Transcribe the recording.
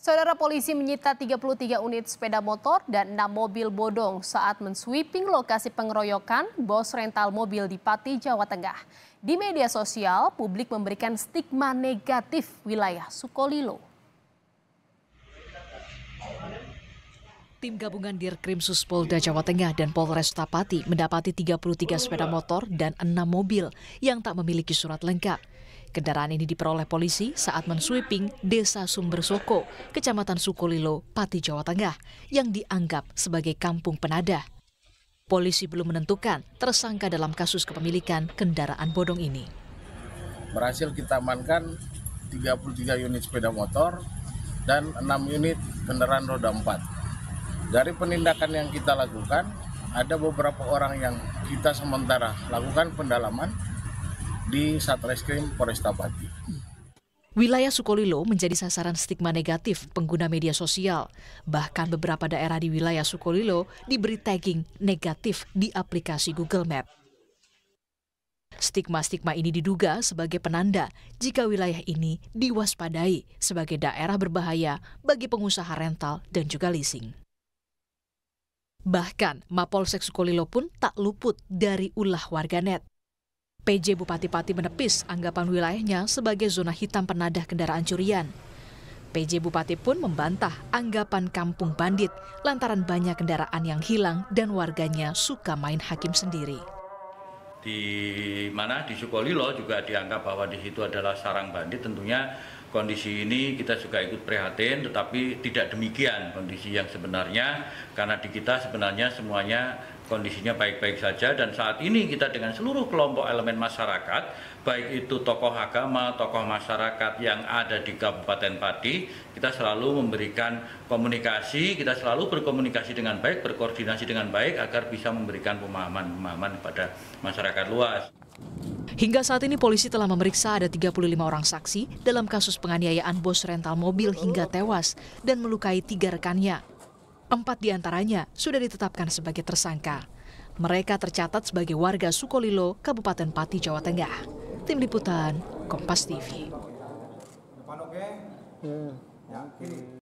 Saudara polisi menyita 33 unit sepeda motor dan 6 mobil bodong saat mensweeping lokasi pengeroyokan bos rental mobil di Pati, Jawa Tengah. Di media sosial, publik memberikan stigma negatif wilayah Sukolilo. Tim gabungan Dirkrimsus Suspolda Jawa Tengah dan Polres Tapati mendapati 33 sepeda motor dan 6 mobil yang tak memiliki surat lengkap. Kendaraan ini diperoleh polisi saat mensweeping Desa Sumber Soko, Kecamatan Sukolilo, Pati, Jawa Tengah, yang dianggap sebagai kampung penadah. Polisi belum menentukan tersangka dalam kasus kepemilikan kendaraan bodong ini. Berhasil kita amankan 33 unit sepeda motor dan 6 unit kendaraan roda 4. Dari penindakan yang kita lakukan, ada beberapa orang yang kita sementara lakukan pendalaman di Satreskrim Polresta Pati. Wilayah Sukolilo menjadi sasaran stigma negatif pengguna media sosial. Bahkan beberapa daerah di wilayah Sukolilo diberi tagging negatif di aplikasi Google Map. Stigma-stigma ini diduga sebagai penanda jika wilayah ini diwaspadai sebagai daerah berbahaya bagi pengusaha rental dan juga leasing. Bahkan Mapolsek Sukolilo pun tak luput dari ulah warganet. PJ Bupati Pati menepis anggapan wilayahnya sebagai zona hitam penadah kendaraan curian. PJ Bupati pun membantah anggapan kampung bandit lantaran banyak kendaraan yang hilang dan warganya suka main hakim sendiri. Di mana di Sukolilo juga dianggap bahwa di situ adalah sarang bandit tentunya kondisi ini kita juga ikut prihatin tetapi tidak demikian kondisi yang sebenarnya karena di kita sebenarnya semuanya kondisinya baik-baik saja dan saat ini kita dengan seluruh kelompok elemen masyarakat baik itu tokoh agama, tokoh masyarakat yang ada di Kabupaten Pati kita selalu memberikan komunikasi, kita selalu berkomunikasi dengan baik, berkoordinasi dengan baik agar bisa memberikan pemahaman-pemahaman kepada masyarakat luas. Hingga saat ini polisi telah memeriksa ada 35 orang saksi dalam kasus penganiayaan bos rental mobil hingga tewas dan melukai tiga rekannya. Empat diantaranya sudah ditetapkan sebagai tersangka. Mereka tercatat sebagai warga Sukolilo, Kabupaten Pati, Jawa Tengah. Tim Liputan, Kompas TV. Hmm. Ya,